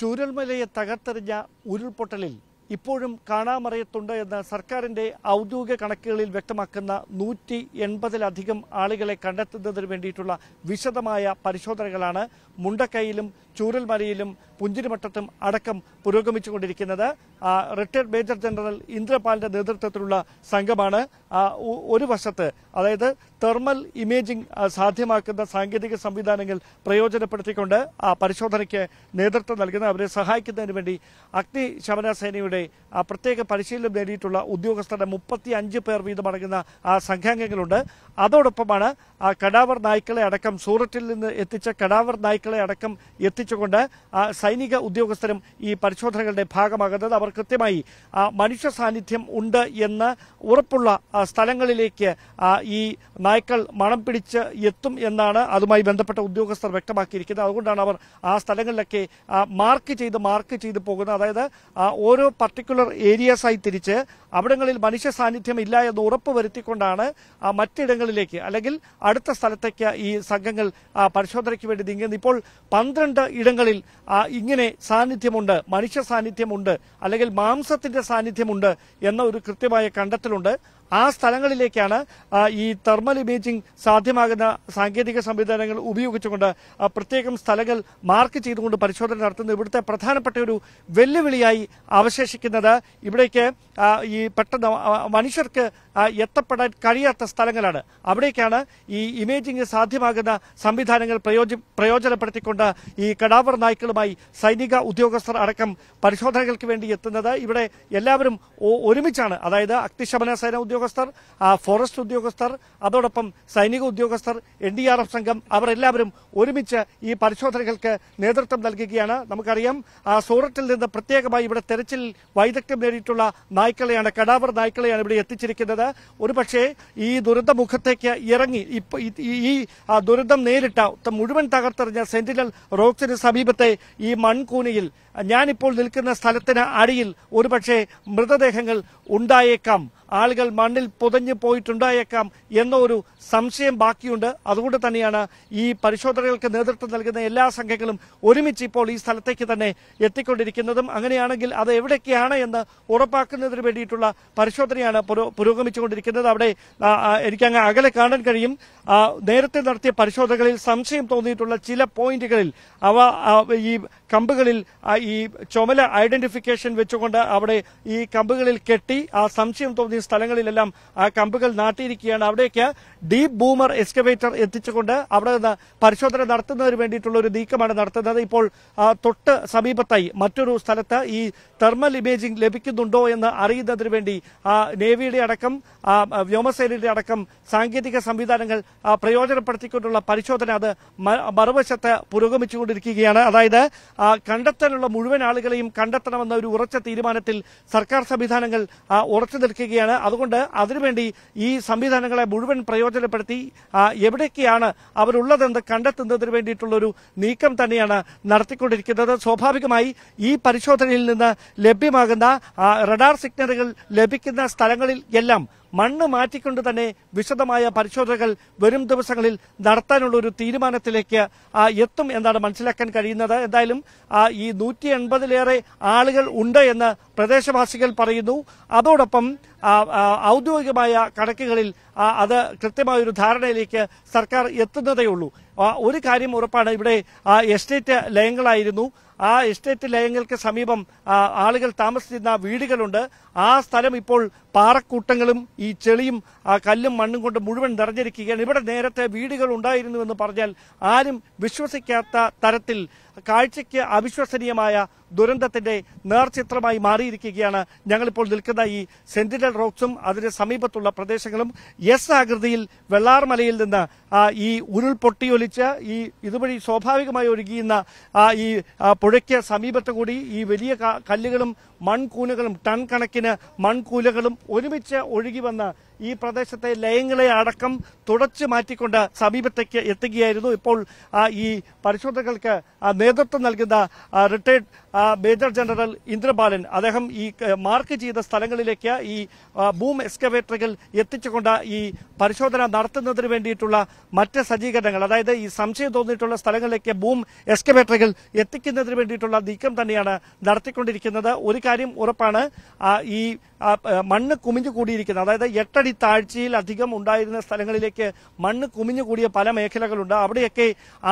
ചൂരൽമലയെ തകർത്തെറിഞ്ഞ ഉരുൾപൊട്ടലിൽ ഇപ്പോഴും കാണാമറിയത്തുണ്ട് എന്ന് സർക്കാരിന്റെ ഔദ്യോഗിക കണക്കുകളിൽ വ്യക്തമാക്കുന്ന നൂറ്റി എൺപതിലധികം ആളുകളെ കണ്ടെത്തുന്നതിന് വേണ്ടിയിട്ടുള്ള വിശദമായ പരിശോധനകളാണ് മുണ്ടക്കൈയിലും ചൂരൽമലയിലും പുഞ്ചിരിമട്ടത്തും അടക്കം പുരോഗമിച്ചുകൊണ്ടിരിക്കുന്നത് റിട്ടയർഡ് മേജർ ജനറൽ ഇന്ദ്രപാലിന്റെ നേതൃത്വത്തിലുള്ള സംഘമാണ് ഒരു വശത്ത് അതായത് തെർമൽ ഇമേജിംഗ് സാധ്യമാക്കുന്ന സാങ്കേതിക സംവിധാനങ്ങൾ പ്രയോജനപ്പെടുത്തിക്കൊണ്ട് ആ പരിശോധനയ്ക്ക് നേതൃത്വം നൽകുന്ന അവരെ സഹായിക്കുന്നതിന് വേണ്ടി അഗ്നിശമന സേനയുടെ ഇവിടെ പ്രത്യേക പരിശീലനം നേടിയിട്ടുള്ള ഉദ്യോഗസ്ഥരുടെ മുപ്പത്തി അഞ്ച് പേർ വീതമടങ്ങുന്ന ആ സംഘാംഗങ്ങളുണ്ട് അതോടൊപ്പമാണ് ആ കടാവർ നായ്ക്കളെ അടക്കം സൂററ്റിൽ നിന്ന് എത്തിച്ച കടാവർ നായ്ക്കളെ അടക്കം എത്തിച്ചുകൊണ്ട് സൈനിക ഉദ്യോഗസ്ഥരും ഈ പരിശോധനകളുടെ ഭാഗമാകുന്നത് അവർ കൃത്യമായി മനുഷ്യ സാന്നിധ്യം ഉണ്ട് എന്ന് ഉറപ്പുള്ള സ്ഥലങ്ങളിലേക്ക് ഈ നായ്ക്കൾ മണം പിടിച്ച് എത്തും എന്നാണ് അതുമായി ബന്ധപ്പെട്ട ഉദ്യോഗസ്ഥർ വ്യക്തമാക്കിയിരിക്കുന്നത് അതുകൊണ്ടാണ് അവർ ആ സ്ഥലങ്ങളിലൊക്കെ മാർക്ക് ചെയ്ത് മാർക്ക് ചെയ്ത് പോകുന്നത് അതായത് ഓരോ പർട്ടിക്കുലർ ഏരിയാസായി തിരിച്ച് അവിടങ്ങളിൽ മനുഷ്യ സാന്നിധ്യം ഇല്ല എന്ന് ഉറപ്പ് വരുത്തിക്കൊണ്ടാണ് മറ്റിടങ്ങളിലേക്ക് അല്ലെങ്കിൽ അടുത്ത സ്ഥലത്തേക്ക് ഈ സംഘങ്ങൾ പരിശോധനയ്ക്ക് വേണ്ടി നീങ്ങുന്നത് ഇപ്പോൾ പന്ത്രണ്ട് ഇടങ്ങളിൽ ഇങ്ങനെ സാന്നിധ്യമുണ്ട് മനുഷ്യ സാന്നിധ്യമുണ്ട് അല്ലെങ്കിൽ മാംസത്തിന്റെ സാന്നിധ്യമുണ്ട് എന്ന ഒരു കൃത്യമായ കണ്ടെത്തലുണ്ട് ആ സ്ഥലങ്ങളിലേക്കാണ് ഈ തെർമൽ ഇമേജിംഗ് സാധ്യമാകുന്ന സാങ്കേതിക സംവിധാനങ്ങൾ ഉപയോഗിച്ചുകൊണ്ട് പ്രത്യേകം സ്ഥലങ്ങൾ മാർക്ക് ചെയ്തുകൊണ്ട് പരിശോധന നടത്തുന്നത് ഇവിടുത്തെ പ്രധാനപ്പെട്ട ഒരു വെല്ലുവിളിയായി അവശേഷിക്കും താമസിക്കുന്നത് ഇവിടേക്ക് ഈ പെട്ടെന്ന് മനുഷ്യർക്ക് എത്തപ്പെടാൻ കഴിയാത്ത സ്ഥലങ്ങളാണ് അവിടേക്കാണ് ഈ ഇമേജിംഗ് സാധ്യമാകുന്ന സംവിധാനങ്ങൾ പ്രയോജ പ്രയോജനപ്പെടുത്തിക്കൊണ്ട് ഈ കടാവർ നായ്ക്കളുമായി സൈനിക ഉദ്യോഗസ്ഥർ അടക്കം പരിശോധനകൾക്ക് വേണ്ടി എത്തുന്നത് ഇവിടെ എല്ലാവരും ഒരുമിച്ചാണ് അതായത് അഗ്നിശമന സേന ഉദ്യോഗസ്ഥർ ഫോറസ്റ്റ് ഉദ്യോഗസ്ഥർ അതോടൊപ്പം സൈനിക ഉദ്യോഗസ്ഥർ എൻ ഡി ആർ എഫ് സംഘം അവരെല്ലാവരും ഒരുമിച്ച് ഈ പരിശോധനകൾക്ക് നേതൃത്വം നൽകുകയാണ് നമുക്കറിയാം സൂറത്തിൽ നിന്ന് പ്രത്യേകമായി ഇവിടെ തെരച്ചിൽ വൈദഗ്ധ്യം നേടിയിട്ടുള്ള നായ്ക്കളെയാണ് കടാവർ നായ്ക്കളെയാണ് ഇവിടെ എത്തിച്ചിരിക്കുന്നത് ഒരുപക്ഷെ ഈ ദുരന്തമുഖത്തേക്ക് ഇറങ്ങി ഈ ദുരന്തം നേരിട്ട മുഴുവൻ തകർത്തെറിഞ്ഞ സെന്റിനൽ റോക്സിന് സമീപത്തെ ഈ മൺകൂനയിൽ ഞാനിപ്പോൾ നിൽക്കുന്ന സ്ഥലത്തിന് അടിയിൽ ഒരുപക്ഷെ മൃതദേഹങ്ങൾ ഉണ്ടായേക്കാം ആളുകൾ മണ്ണിൽ പുതഞ്ഞു പോയിട്ടുണ്ടായേക്കാം എന്ന ഒരു സംശയം ബാക്കിയുണ്ട് അതുകൊണ്ട് തന്നെയാണ് ഈ പരിശോധനകൾക്ക് നേതൃത്വം നൽകുന്ന എല്ലാ സംഘങ്ങളും ഒരുമിച്ച് ഇപ്പോൾ ഈ സ്ഥലത്തേക്ക് തന്നെ എത്തിക്കൊണ്ടിരിക്കുന്നതും അങ്ങനെയാണെങ്കിൽ അത് എവിടെയൊക്കെയാണ് എന്ന് ഉറപ്പാക്കുന്നതിന് വേണ്ടിയിട്ടുള്ള പരിശോധനയാണ് പുരോഗമിച്ചുകൊണ്ടിരിക്കുന്നത് അവിടെ എനിക്കങ്ങ് അകലെ കാണാൻ കഴിയും നേരത്തെ നടത്തിയ പരിശോധനകളിൽ സംശയം തോന്നിയിട്ടുള്ള ചില പോയിന്റുകളിൽ അവ ഈ കമ്പുകളിൽ ഈ ചുമല ഐഡന്റിഫിക്കേഷൻ വെച്ചുകൊണ്ട് അവിടെ ഈ കമ്പുകളിൽ കെട്ടി ആ സംശയം തോന്നി ഈ സ്ഥലങ്ങളിലെല്ലാം ആ കമ്പുകൾ നാട്ടിയിരിക്കുകയാണ് അവിടേക്ക് ഡീപ് ബൂമർ എക്സ്കവേറ്റർ എത്തിച്ചുകൊണ്ട് അവിടെ നിന്ന് പരിശോധന നടത്തുന്നതിന് വേണ്ടിയിട്ടുള്ള ഒരു നീക്കമാണ് നടത്തുന്നത് ഇപ്പോൾ തൊട്ട് സമീപത്തായി മറ്റൊരു സ്ഥലത്ത് ഈ തെർമൽ ഇമേജിംഗ് ലഭിക്കുന്നുണ്ടോ എന്ന് അറിയുന്നതിന് വേണ്ടി നേവിയുടെ അടക്കം ആ വ്യോമസേനയുടെ അടക്കം സാങ്കേതിക സംവിധാനങ്ങൾ പ്രയോജനപ്പെടുത്തിക്കൊണ്ടുള്ള പരിശോധന അത് മറുവശത്ത് പുരോഗമിച്ചുകൊണ്ടിരിക്കുകയാണ് അതായത് കണ്ടെത്താനുള്ള മുഴുവൻ ആളുകളെയും കണ്ടെത്തണമെന്ന ഒരു ഉറച്ച തീരുമാനത്തിൽ സർക്കാർ സംവിധാനങ്ങൾ ഉറച്ചു നിൽക്കുകയാണ് തന്നെയാണ് അതുകൊണ്ട് അതിനുവേണ്ടി ഈ സംവിധാനങ്ങളെ മുഴുവൻ പ്രയോജനപ്പെടുത്തി എവിടെയൊക്കെയാണ് അവരുള്ളതെന്ന് കണ്ടെത്തുന്നതിന് വേണ്ടിയിട്ടുള്ളൊരു നീക്കം തന്നെയാണ് നടത്തിക്കൊണ്ടിരിക്കുന്നത് സ്വാഭാവികമായി ഈ പരിശോധനയിൽ നിന്ന് ലഭ്യമാകുന്ന റഡാർ സിഗ്നലുകൾ ലഭിക്കുന്ന സ്ഥലങ്ങളിൽ എല്ലാം മണ്ണ് മാറ്റിക്കൊണ്ട് തന്നെ വിശദമായ പരിശോധനകൾ വരും ദിവസങ്ങളിൽ നടത്താനുള്ള ഒരു തീരുമാനത്തിലേക്ക് എത്തും എന്നാണ് മനസ്സിലാക്കാൻ കഴിയുന്നത് എന്തായാലും ഈ നൂറ്റി എൺപതിലേറെ ആളുകൾ ഉണ്ട് എന്ന് പ്രദേശവാസികൾ പറയുന്നു അതോടൊപ്പം ഔദ്യോഗികമായ കണക്കുകളിൽ അത് ഒരു ധാരണയിലേക്ക് സർക്കാർ എത്തുന്നതേ ഉള്ളൂ ഒരു കാര്യം ഉറപ്പാണ് ഇവിടെ എസ്റ്റേറ്റ് ലയങ്ങളായിരുന്നു ആ എസ്റ്റേറ്റ് ലയങ്ങൾക്ക് സമീപം ആളുകൾ താമസിച്ചിരുന്ന വീടുകളുണ്ട് ആ സ്ഥലം ഇപ്പോൾ പാറക്കൂട്ടങ്ങളും ഈ ചെളിയും കല്ലും മണ്ണും കൊണ്ട് മുഴുവൻ നിറഞ്ഞിരിക്കുകയാണ് ഇവിടെ നേരത്തെ വീടുകൾ ഉണ്ടായിരുന്നുവെന്ന് പറഞ്ഞാൽ ആരും വിശ്വസിക്കാത്ത തരത്തിൽ കാഴ്ചയ്ക്ക് അവിശ്വസനീയമായ ദുരന്തത്തിന്റെ നേർചിത്രമായി മാറിയിരിക്കുകയാണ് ഞങ്ങളിപ്പോൾ നിൽക്കുന്ന ഈ സെന്റിനൽ റോക്സും അതിന് സമീപത്തുള്ള പ്രദേശങ്ങളും എസ് ആകൃതിയിൽ വെള്ളാർമലയിൽ നിന്ന് ഈ ഉരുൾ പൊട്ടിയൊലിച്ച് ഈ ഇതുവഴി സ്വാഭാവികമായി ഒഴുകിയുന്ന ഈ പുഴയ്ക്ക് സമീപത്ത് കൂടി ഈ വലിയ കല്ലുകളും മൺകൂനുകളും ടൺ കണക്കിന് മൺകൂലകളും ഒരുമിച്ച് ഒഴുകി വന്ന് ഈ പ്രദേശത്തെ ലയങ്ങളെ അടക്കം തുടച്ചു മാറ്റിക്കൊണ്ട് സമീപത്തേക്ക് എത്തുകയായിരുന്നു ഇപ്പോൾ ഈ പരിശോധനകൾക്ക് നേതൃത്വം നൽകുന്ന റിട്ടയർഡ് മേജർ ജനറൽ ഇന്ദ്രബാലൻ അദ്ദേഹം ഈ മാർക്ക് ചെയ്ത സ്ഥലങ്ങളിലേക്ക് ഈ ബൂം എക്സ്കവേറ്ററുകൾ എത്തിച്ചുകൊണ്ട് ഈ പരിശോധന നടത്തുന്നതിന് വേണ്ടിയിട്ടുള്ള മറ്റ് സജ്ജീകരണങ്ങൾ അതായത് ഈ സംശയം തോന്നിയിട്ടുള്ള സ്ഥലങ്ങളിലേക്ക് ബൂം എക്സ്കവേറ്ററുകൾ എത്തിക്കുന്നതിന് വേണ്ടിയിട്ടുള്ള നീക്കം തന്നെയാണ് നടത്തിക്കൊണ്ടിരിക്കുന്നത് ഒരു കാര്യം ഉറപ്പാണ് ഈ മണ്ണ് കുമിഞ്ഞു കൂടിയിരിക്കുന്നത് അതായത് എട്ടടി താഴ്ചയിൽ അധികം ഉണ്ടായിരുന്ന സ്ഥലങ്ങളിലേക്ക് മണ്ണ് കുമിഞ്ഞു കൂടിയ പല മേഖലകളുണ്ട് അവിടെയൊക്കെ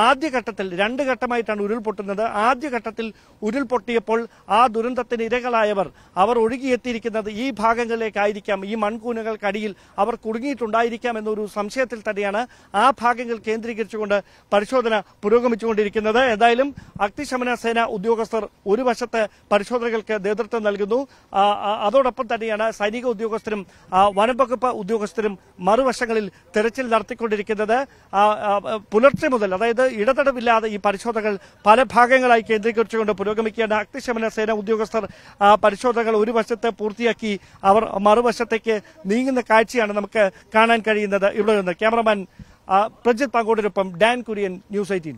ആദ്യഘട്ടത്തിൽ രണ്ട് ഘട്ടമായിട്ടാണ് ഉരുൾപൊട്ടുന്നത് ആദ്യഘട്ടത്തിൽ ഉരുൾപൊട്ട പൊട്ടിയപ്പോൾ ആ ദുരന്തത്തിന് ഇരകളായവർ അവർ ഒഴുകിയെത്തിയിരിക്കുന്നത് ഈ ഭാഗങ്ങളിലേക്കായിരിക്കാം ഈ മൺകൂനകൾക്കടിയിൽ അവർ കുടുങ്ങിയിട്ടുണ്ടായിരിക്കാം എന്നൊരു സംശയത്തിൽ തന്നെയാണ് ആ ഭാഗങ്ങൾ കേന്ദ്രീകരിച്ചുകൊണ്ട് പരിശോധന പുരോഗമിച്ചുകൊണ്ടിരിക്കുന്നത് എന്തായാലും അഗ്നിശമന സേന ഉദ്യോഗസ്ഥർ ഒരു വശത്ത് പരിശോധനകൾക്ക് നേതൃത്വം നൽകുന്നു അതോടൊപ്പം തന്നെയാണ് സൈനിക ഉദ്യോഗസ്ഥരും വനംവകുപ്പ് ഉദ്യോഗസ്ഥരും മറുവശങ്ങളിൽ തെരച്ചിൽ നടത്തിക്കൊണ്ടിരിക്കുന്നത് പുലർച്ചെ മുതൽ അതായത് ഇടതടവില്ലാതെ ഈ പരിശോധനകൾ പല ഭാഗങ്ങളായി കേന്ദ്രീകരിച്ചുകൊണ്ട് പുരോഗമിക്കും പൂർത്തിയാക്കിയാണ് അഗ്നിശമന സേന ഉദ്യോഗസ്ഥർ പരിശോധനകൾ ഒരു വശത്ത് പൂർത്തിയാക്കി അവർ മറുവശത്തേക്ക് നീങ്ങുന്ന കാഴ്ചയാണ് നമുക്ക് കാണാൻ കഴിയുന്നത് ഇവിടെ നിന്ന് ക്യാമറമാൻ പ്രജിത് പാങ്കോടിനൊപ്പം ഡാൻ കുര്യൻ ന്യൂസ് എയ്റ്റീൻ